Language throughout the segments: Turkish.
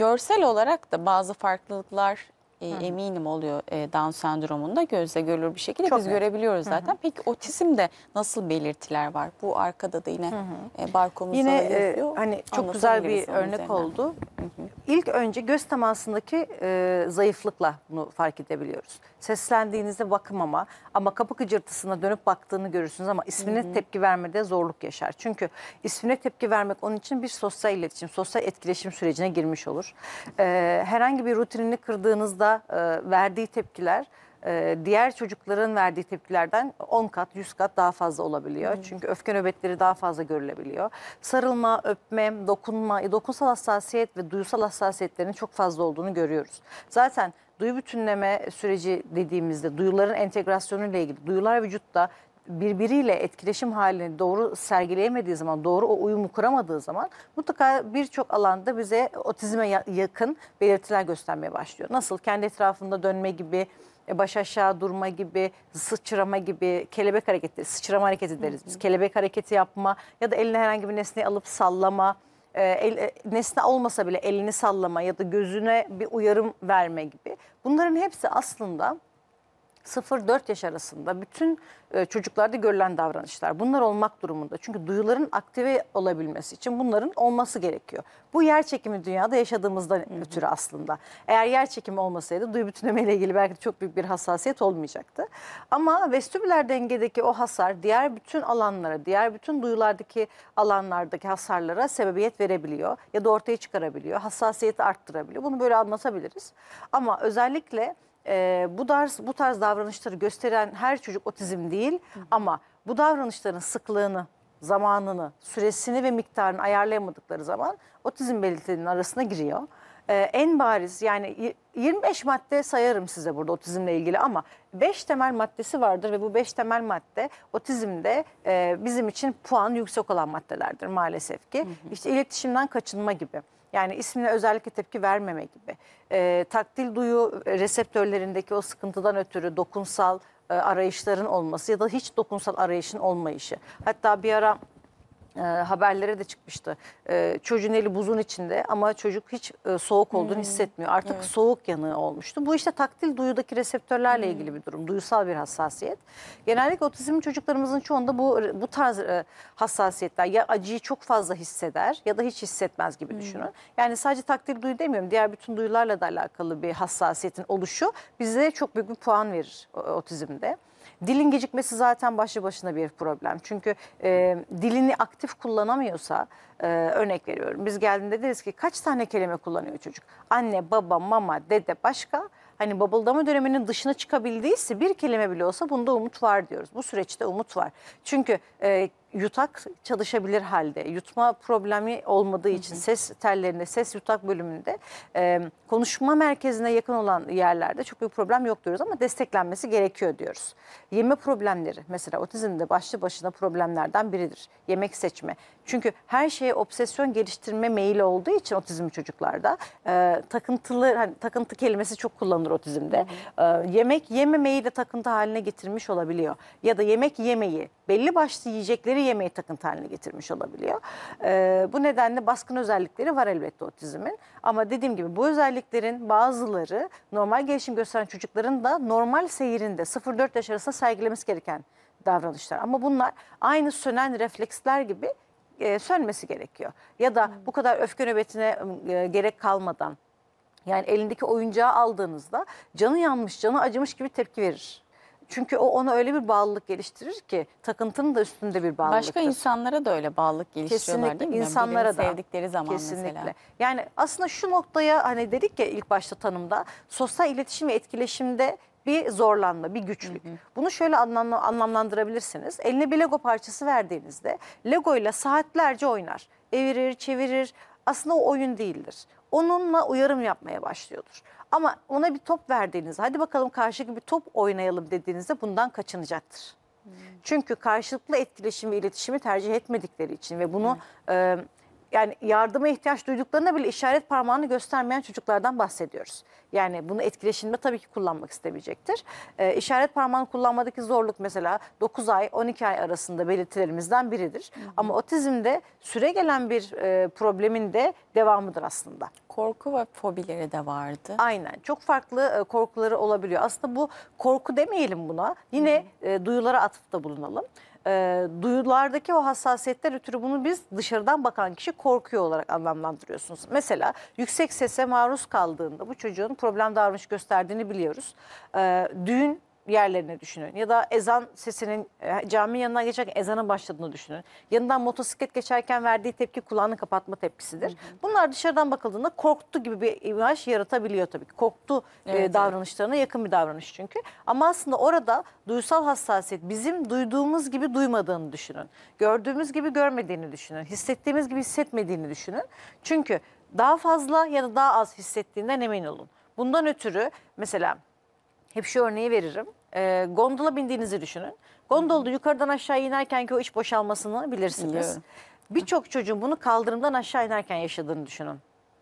görsel olarak da bazı farklılıklar e, eminim oluyor e, Down sendromunda gözle görülür bir şekilde Çok biz evet. görebiliyoruz zaten. Hı hı. Peki otizmde nasıl belirtiler var? Bu arkada da yine hı hı. E, barkomuzda Yine e, hani çok güzel bir örnek üzerinden. oldu. Hı hı. İlk önce göz temasındaki e, zayıflıkla bunu fark edebiliyoruz. Seslendiğinizde bakımama ama kapı gıcırtısına dönüp baktığını görürsünüz ama ismine hı hı. tepki vermede zorluk yaşar. Çünkü ismine tepki vermek onun için bir sosyal iletişim, sosyal etkileşim sürecine girmiş olur. E, herhangi bir rutinini kırdığınızda e, verdiği tepkiler ee, diğer çocukların verdiği tepkilerden 10 kat 100 kat daha fazla olabiliyor. Hmm. Çünkü öfke nöbetleri daha fazla görülebiliyor. Sarılma, öpme, dokunma, e, dokunsal hassasiyet ve duysal hassasiyetlerin çok fazla olduğunu görüyoruz. Zaten duyu bütünleme süreci dediğimizde duyuların entegrasyonu ile ilgili duyular vücutta birbiriyle etkileşim halini doğru sergileyemediği zaman, doğru o uyumu kuramadığı zaman mutlaka birçok alanda bize otizme yakın belirtiler göstermeye başlıyor. Nasıl kendi etrafında dönme gibi, e, baş aşağı durma gibi, sıçrama gibi, kelebek hareketi, sıçrama hareketi deriz biz. Kelebek hareketi yapma ya da eline herhangi bir nesneyi alıp sallama, e, el, e, nesne olmasa bile elini sallama ya da gözüne bir uyarım verme gibi. Bunların hepsi aslında 0-4 yaş arasında bütün e, çocuklarda görülen davranışlar bunlar olmak durumunda. Çünkü duyuların aktive olabilmesi için bunların olması gerekiyor. Bu yer çekimi dünyada yaşadığımızdan Hı-hı. ötürü aslında. Eğer yer çekimi olmasaydı duyu bütünleme ile ilgili belki çok büyük bir hassasiyet olmayacaktı. Ama vestibüler dengedeki o hasar diğer bütün alanlara, diğer bütün duyulardaki alanlardaki hasarlara sebebiyet verebiliyor ya da ortaya çıkarabiliyor. Hassasiyeti arttırabiliyor. Bunu böyle anlatabiliriz. Ama özellikle e, bu, tarz, bu tarz davranışları gösteren her çocuk otizm değil Hı. ama bu davranışların sıklığını, zamanını, süresini ve miktarını ayarlayamadıkları zaman otizm belirtilerinin arasına giriyor. Ee, en bariz yani 25 madde sayarım size burada otizmle ilgili ama 5 temel maddesi vardır ve bu 5 temel madde otizmde e, bizim için puan yüksek olan maddelerdir maalesef ki. Hı hı. İşte iletişimden kaçınma gibi. Yani ismine özellikle tepki vermeme gibi. E, taktil duyu reseptörlerindeki o sıkıntıdan ötürü dokunsal e, arayışların olması ya da hiç dokunsal arayışın olmayışı. Hatta bir ara e, haberlere de çıkmıştı. E, çocuğun eli buzun içinde ama çocuk hiç e, soğuk olduğunu hmm. hissetmiyor. Artık evet. soğuk yanığı olmuştu. Bu işte taktil duyudaki reseptörlerle hmm. ilgili bir durum. Duyusal bir hassasiyet. Genellikle otizmli çocuklarımızın çoğunda bu bu tarz e, hassasiyetler ya acıyı çok fazla hisseder ya da hiç hissetmez gibi hmm. düşünün. Yani sadece taktil duyu demiyorum. Diğer bütün duyularla da alakalı bir hassasiyetin oluşu bize çok büyük bir puan verir otizmde. Dilin gecikmesi zaten başlı başına bir problem. Çünkü e, dilini aktif kullanamıyorsa e, örnek veriyorum. Biz geldiğinde deriz ki kaç tane kelime kullanıyor çocuk? Anne, baba, mama, dede başka hani babıldama döneminin dışına çıkabildiyse bir kelime bile olsa bunda umut var diyoruz. Bu süreçte umut var. Çünkü e, yutak çalışabilir halde. Yutma problemi olmadığı için hı hı. ses tellerinde, ses yutak bölümünde e, konuşma merkezine yakın olan yerlerde çok büyük problem yok diyoruz ama desteklenmesi gerekiyor diyoruz. Yeme problemleri mesela otizmde başlı başına problemlerden biridir. Yemek seçme. Çünkü her şeye obsesyon geliştirme meyili olduğu için otizm çocuklarda e, takıntılı hani takıntı kelimesi çok kullanılır otizmde. Hı hı. E, yemek yememeyi de takıntı haline getirmiş olabiliyor. Ya da yemek yemeyi belli başlı yiyecekleri yemeği takıntı haline getirmiş olabiliyor. E, bu nedenle baskın özellikleri var elbette otizmin. Ama dediğim gibi bu özelliklerin bazıları normal gelişim gösteren çocukların da normal seyirinde 0-4 yaş arasında sergilemesi gereken davranışlar. Ama bunlar aynı sönen refleksler gibi e, sönmesi gerekiyor. Ya da hmm. bu kadar öfke nöbetine e, gerek kalmadan yani elindeki oyuncağı aldığınızda canı yanmış, canı acımış gibi tepki verir. Çünkü o ona öyle bir bağlılık geliştirir ki takıntının da üstünde bir bağlılıktır. Başka insanlara da öyle bağlılık geliştiriyorlar Kesinlikle, değil mi? insanlara da. sevdikleri zaman Kesinlikle. mesela. Yani aslında şu noktaya hani dedik ya ilk başta tanımda sosyal iletişim ve etkileşimde bir zorlanma, bir güçlük. Hı hı. Bunu şöyle anlam anlamlandırabilirsiniz. Eline bir Lego parçası verdiğinizde Lego ile saatlerce oynar. Evirir, çevirir. Aslında o oyun değildir onunla uyarım yapmaya başlıyordur. Ama ona bir top verdiğinizde hadi bakalım karşılıklı bir top oynayalım dediğinizde bundan kaçınacaktır. Hmm. Çünkü karşılıklı etkileşim ve iletişimi tercih etmedikleri için ve bunu hmm. e, yani yardıma ihtiyaç duyduklarına bile işaret parmağını göstermeyen çocuklardan bahsediyoruz. Yani bunu etkileşimde tabii ki kullanmak istemeyecektir. Ee, işaret parmağını kullanmadaki zorluk mesela 9 ay 12 ay arasında belirtilerimizden biridir. Hı hı. Ama otizmde süre gelen bir e, problemin de devamıdır aslında. Korku ve fobileri de vardı. Aynen çok farklı e, korkuları olabiliyor. Aslında bu korku demeyelim buna yine hı hı. E, duyulara atıfta bulunalım e, duyulardaki o hassasiyetler ötürü bunu biz dışarıdan bakan kişi korkuyor olarak anlamlandırıyorsunuz. Mesela yüksek sese maruz kaldığında bu çocuğun problem davranış gösterdiğini biliyoruz. E, düğün yerlerini düşünün. Ya da ezan sesinin e, caminin yanından geçerken ezanın başladığını düşünün. Yanından motosiklet geçerken verdiği tepki kulağını kapatma tepkisidir. Hı hı. Bunlar dışarıdan bakıldığında korktu gibi bir imaj yaratabiliyor tabii ki. Korktu e, evet, e, davranışlarına evet. yakın bir davranış çünkü. Ama aslında orada duysal hassasiyet bizim duyduğumuz gibi duymadığını düşünün. Gördüğümüz gibi görmediğini düşünün. Hissettiğimiz gibi hissetmediğini düşünün. Çünkü daha fazla ya da daha az hissettiğinden emin olun. Bundan ötürü mesela hep şu örneği veririm e, gondola bindiğinizi düşünün. Gondolda yukarıdan aşağı inerken ki o iç boşalmasını bilirsiniz. Evet. Birçok çocuğun bunu kaldırımdan aşağı inerken yaşadığını düşünün.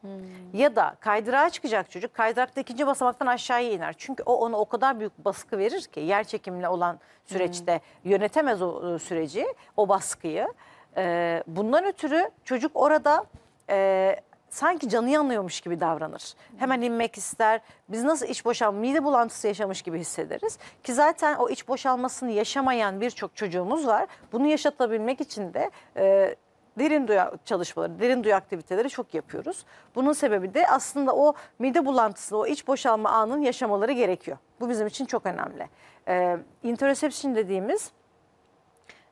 Hmm. Ya da kaydırağa çıkacak çocuk kaydırakta ikinci basamaktan aşağıya iner. Çünkü o ona o kadar büyük baskı verir ki yer çekimle olan süreçte hmm. yönetemez o e, süreci, o baskıyı. Ee, bundan ötürü çocuk orada e, sanki canı yanıyormuş gibi davranır. Hemen inmek ister. Biz nasıl iç boşalma, mide bulantısı yaşamış gibi hissederiz. Ki zaten o iç boşalmasını yaşamayan birçok çocuğumuz var. Bunu yaşatabilmek için de e, derin duya çalışmaları, derin duyak aktiviteleri çok yapıyoruz. Bunun sebebi de aslında o mide bulantısı, o iç boşalma anının yaşamaları gerekiyor. Bu bizim için çok önemli. E, interoception dediğimiz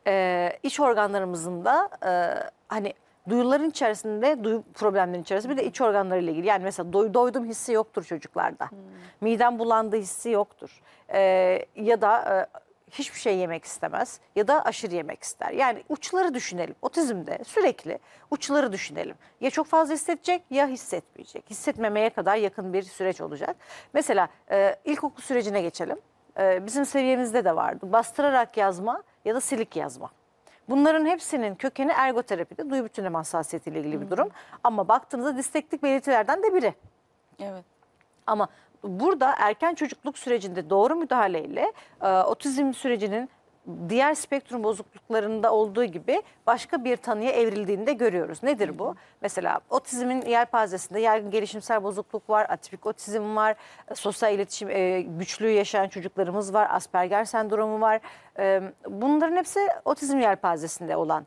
e, iç organlarımızın da e, hani Duyuların içerisinde duyu problemlerin içerisinde bir de iç organlarıyla ilgili. Yani mesela doy, doydum hissi yoktur çocuklarda. Hmm. Midem bulandı hissi yoktur. Ee, ya da e, hiçbir şey yemek istemez ya da aşırı yemek ister. Yani uçları düşünelim. Otizmde sürekli uçları düşünelim. Ya çok fazla hissedecek ya hissetmeyecek. Hissetmemeye kadar yakın bir süreç olacak. Mesela e, ilkokul sürecine geçelim. E, bizim seviyemizde de vardı. Bastırarak yazma ya da silik yazma. Bunların hepsinin kökeni ergoterapide duyu bütünleme hassasiyetiyle ilgili bir durum. Ama baktığımızda disteklik belirtilerden de biri. Evet. Ama burada erken çocukluk sürecinde doğru müdahaleyle e, otizm sürecinin diğer spektrum bozukluklarında olduğu gibi başka bir tanıya evrildiğini de görüyoruz. Nedir bu? Mesela otizmin yelpazesinde yaygın gelişimsel bozukluk var, atipik otizm var, e, sosyal iletişim e, güçlüğü yaşayan çocuklarımız var, Asperger sendromu var, Bunların hepsi otizm yelpazesinde olan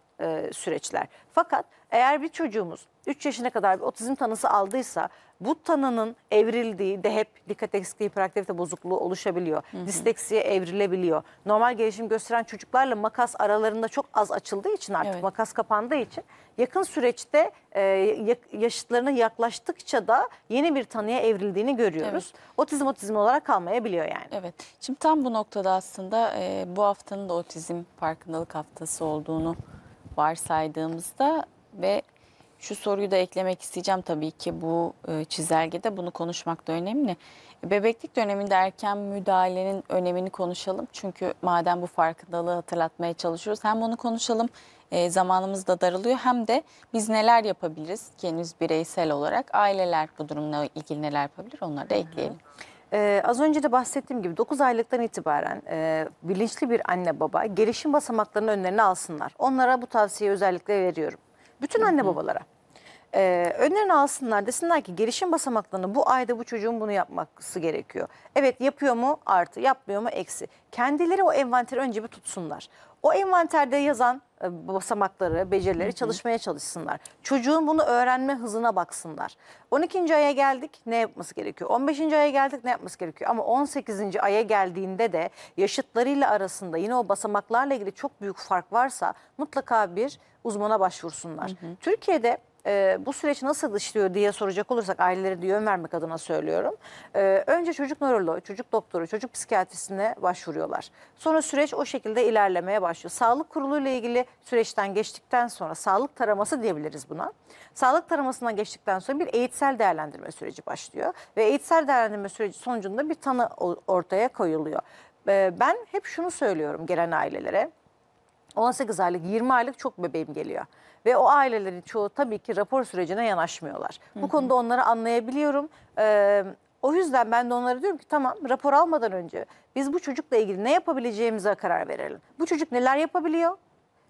süreçler. Fakat eğer bir çocuğumuz 3 yaşına kadar bir otizm tanısı aldıysa bu tanının evrildiği de hep dikkat eksikliği, hiperaktivite bozukluğu oluşabiliyor. Hı hı. Disleksiye evrilebiliyor. Normal gelişim gösteren çocuklarla makas aralarında çok az açıldığı için artık evet. makas kapandığı için yakın süreçte e, yaşıtlarına yaklaştıkça da yeni bir tanıya evrildiğini görüyoruz. Evet. Otizm otizm olarak kalmayabiliyor yani. Evet. Şimdi tam bu noktada aslında e, bu hafta haftanın da otizm farkındalık haftası olduğunu varsaydığımızda ve şu soruyu da eklemek isteyeceğim tabii ki bu e, çizelgede bunu konuşmak da önemli. Bebeklik döneminde erken müdahalenin önemini konuşalım. Çünkü madem bu farkındalığı hatırlatmaya çalışıyoruz hem bunu konuşalım e, zamanımız da daralıyor hem de biz neler yapabiliriz kendimiz bireysel olarak aileler bu durumla ilgili neler yapabilir onları da ekleyelim. Hı hı. Ee, az önce de bahsettiğim gibi 9 aylıktan itibaren e, bilinçli bir anne baba gelişim basamaklarının önlerine alsınlar. Onlara bu tavsiyeyi özellikle veriyorum. Bütün anne babalara e, önlerini alsınlar desinler ki gelişim basamaklarını bu ayda bu çocuğun bunu yapması gerekiyor. Evet yapıyor mu artı yapmıyor mu eksi. Kendileri o envanteri önce bir tutsunlar. O envanterde yazan basamakları, becerileri hı hı. çalışmaya çalışsınlar. Çocuğun bunu öğrenme hızına baksınlar. 12. aya geldik ne yapması gerekiyor? 15. aya geldik ne yapması gerekiyor? Ama 18. aya geldiğinde de yaşıtlarıyla arasında yine o basamaklarla ilgili çok büyük fark varsa mutlaka bir uzmana başvursunlar. Hı hı. Türkiye'de e, bu süreç nasıl işliyor diye soracak olursak ailelere de yön vermek adına söylüyorum. E, önce çocuk nöroloğu, çocuk doktoru, çocuk psikiyatrisine başvuruyorlar. Sonra süreç o şekilde ilerlemeye başlıyor. Sağlık kuruluyla ilgili süreçten geçtikten sonra sağlık taraması diyebiliriz buna. Sağlık taramasından geçtikten sonra bir eğitsel değerlendirme süreci başlıyor. Ve eğitsel değerlendirme süreci sonucunda bir tanı ortaya koyuluyor. E, ben hep şunu söylüyorum gelen ailelere. 18 aylık, 20 aylık çok bebeğim geliyor. Ve o ailelerin çoğu tabii ki rapor sürecine yanaşmıyorlar. Bu konuda onları anlayabiliyorum. Ee, o yüzden ben de onlara diyorum ki tamam rapor almadan önce biz bu çocukla ilgili ne yapabileceğimize karar verelim. Bu çocuk neler yapabiliyor,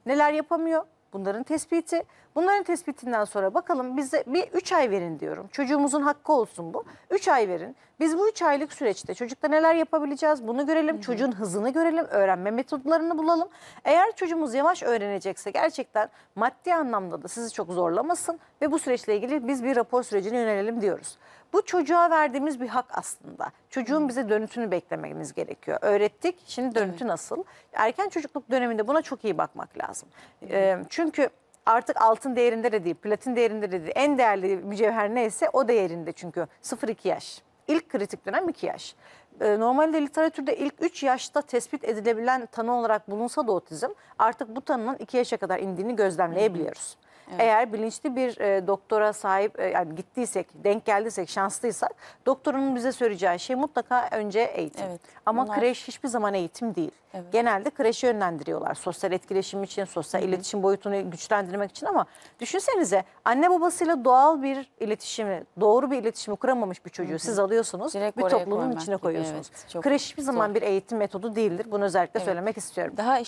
neler yapamıyor bunların tespiti. Bunların tespitinden sonra bakalım bize bir 3 ay verin diyorum. Çocuğumuzun hakkı olsun bu. 3 ay verin. Biz bu 3 aylık süreçte çocukta neler yapabileceğiz bunu görelim. Hı-hı. Çocuğun hızını görelim. Öğrenme metodlarını bulalım. Eğer çocuğumuz yavaş öğrenecekse gerçekten maddi anlamda da sizi çok zorlamasın ve bu süreçle ilgili biz bir rapor sürecine yönelelim diyoruz. Bu çocuğa verdiğimiz bir hak aslında. Çocuğun bize dönütünü beklememiz gerekiyor. Öğrettik, şimdi dönütü evet. nasıl? Erken çocukluk döneminde buna çok iyi bakmak lazım. Ee, çünkü artık altın değerinde de değil, platin değerinde de değil. En değerli mücevher neyse o değerinde çünkü 0-2 yaş. İlk kritik dönem 2 yaş. Ee, normalde literatürde ilk 3 yaşta tespit edilebilen tanı olarak bulunsa da otizm artık bu tanının 2 yaşa kadar indiğini gözlemleyebiliyoruz. Evet. Eğer bilinçli bir e, doktora sahip e, yani gittiysek, denk geldiysek, şanslıysak doktorun bize söyleyeceği şey mutlaka önce eğitim. Evet. Ama Bunlar... kreş hiçbir zaman eğitim değil. Evet. Genelde kreşi yönlendiriyorlar. Sosyal etkileşim için, sosyal Hı -hı. iletişim boyutunu güçlendirmek için ama düşünsenize anne babasıyla doğal bir iletişimi, doğru bir iletişimi kuramamış bir çocuğu Hı -hı. siz alıyorsunuz, Direkt bir toplumun içine koyuyorsunuz. Gibi, evet, Kreş hiçbir zaman zor. bir eğitim metodu değildir. Bunu özellikle evet. söylemek istiyorum. Daha